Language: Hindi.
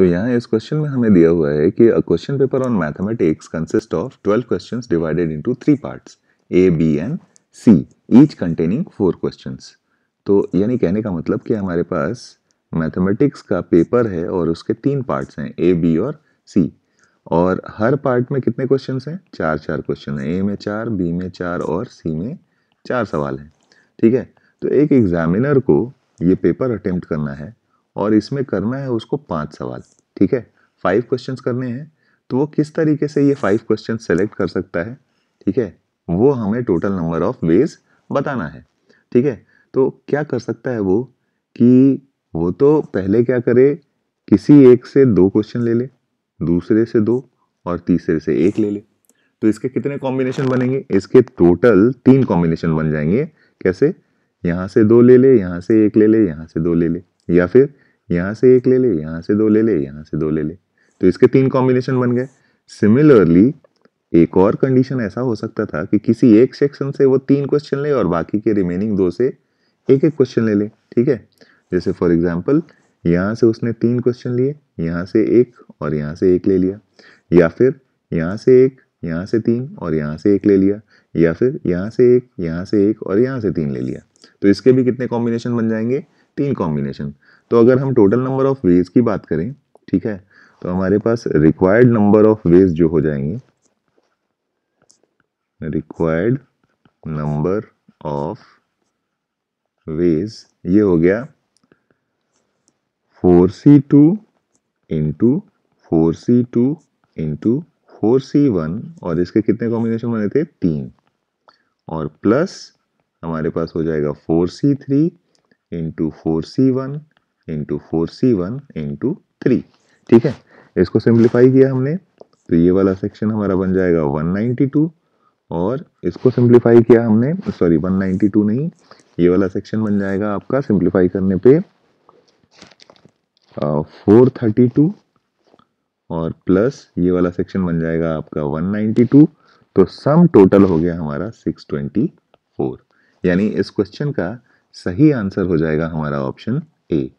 तो यहाँ इस क्वेश्चन में हमें दिया हुआ है कि question paper on mathematics consist of twelve question divided into three parts A B and C each containing four question तो यानी कहने का मतलब कि हमारे पास मैथमेटिक्स का पेपर है और उसके तीन पार्ट्स हैं ए बी और सी और हर पार्ट में कितने क्वेश्चन हैं चार चार क्वेश्चन हैं ए में चार बी में चार और सी में चार सवाल हैं ठीक है तो एक एग्जामिनर को ये पेपर अटेम्प्ट करना है और इसमें करना है उसको पाँच सवाल ठीक है फाइव क्वेश्चन करने हैं तो वो किस तरीके से ये फाइव क्वेश्चन सेलेक्ट कर सकता है ठीक है वो हमें टोटल नंबर ऑफ वेज बताना है ठीक है तो क्या कर सकता है वो कि वो तो पहले क्या करे किसी एक से दो क्वेश्चन ले ले दूसरे से दो और तीसरे से एक ले ले तो इसके कितने कॉम्बिनेशन बनेंगे इसके टोटल तीन कॉम्बिनेशन बन जाएंगे कैसे यहाँ से दो ले ले यहाँ से एक ले ले यहाँ से दो ले ले या फिर यहाँ से एक ले ले यहाँ से दो ले ले यहाँ से दो ले ले तो इसके तीन कॉम्बिनेशन बन गए सिमिलरली एक और कंडीशन ऐसा हो सकता था कि किसी एक सेक्शन से वो तीन क्वेश्चन ले और बाकी के रिमेनिंग दो से एक एक क्वेश्चन ले ले ठीक है जैसे फॉर एग्जाम्पल यहाँ से उसने तीन क्वेश्चन लिए यहाँ से एक और यहाँ से एक ले लिया या फिर यहाँ से एक यहाँ से तीन और यहाँ से एक ले लिया या फिर यहाँ से एक यहाँ से एक और यहाँ से तीन ले लिया तो इसके भी कितने कॉम्बिनेशन बन जाएंगे तीन कॉम्बिनेशन तो अगर हम टोटल नंबर ऑफ वेज की बात करें ठीक है तो हमारे पास रिक्वायर्ड नंबर ऑफ वेज जो हो जाएंगे रिक्वायर्ड नंबर ऑफ वेज ये हो गया four C two into four C two into four C one और इसके कितने कॉम्बिनेशन बने थे तीन और प्लस हमारे पास हो जाएगा four C three into four C one into four C one into three ठीक है इसको सिंप्लीफाई किया हमने तो ये वाला सेक्शन हमारा बन जाएगा 192 और इसको सिंप्लीफाई किया हमने सॉरी 192 नहीं ये वाला सेक्शन बन जाएगा आपका सिंप्लीफाई करने पे फोर थर्टी टू और प्लस ये वाला सेक्शन बन जाएगा आपका 192 तो सम टोटल हो गया हमारा 624 यानी इस क्वेश्चन का सही आंसर हो जाएगा हमारा ऑप्शन ए